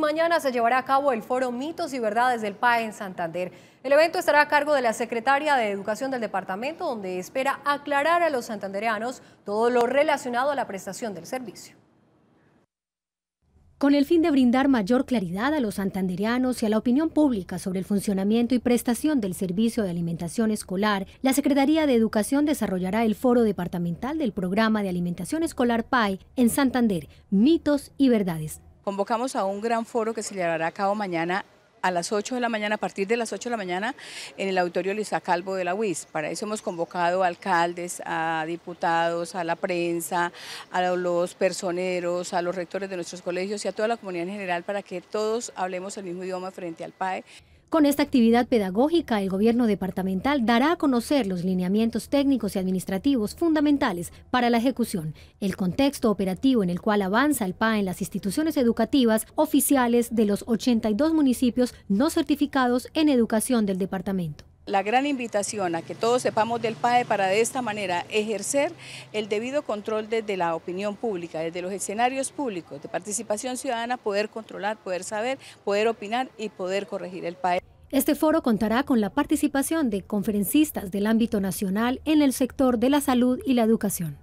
mañana se llevará a cabo el foro Mitos y Verdades del PAE en Santander. El evento estará a cargo de la secretaria de Educación del departamento, donde espera aclarar a los santandereanos todo lo relacionado a la prestación del servicio. Con el fin de brindar mayor claridad a los santandereanos y a la opinión pública sobre el funcionamiento y prestación del servicio de alimentación escolar, la Secretaría de Educación desarrollará el foro departamental del programa de alimentación escolar PAE en Santander, mitos y verdades. Convocamos a un gran foro que se llevará a cabo mañana a las 8 de la mañana, a partir de las 8 de la mañana, en el auditorio Luisa Calvo de la UIS. Para eso hemos convocado a alcaldes, a diputados, a la prensa, a los personeros, a los rectores de nuestros colegios y a toda la comunidad en general para que todos hablemos el mismo idioma frente al PAE. Con esta actividad pedagógica, el gobierno departamental dará a conocer los lineamientos técnicos y administrativos fundamentales para la ejecución, el contexto operativo en el cual avanza el PA en las instituciones educativas oficiales de los 82 municipios no certificados en educación del departamento la gran invitación a que todos sepamos del PAE para de esta manera ejercer el debido control desde la opinión pública, desde los escenarios públicos de participación ciudadana, poder controlar, poder saber, poder opinar y poder corregir el PAE. Este foro contará con la participación de conferencistas del ámbito nacional en el sector de la salud y la educación.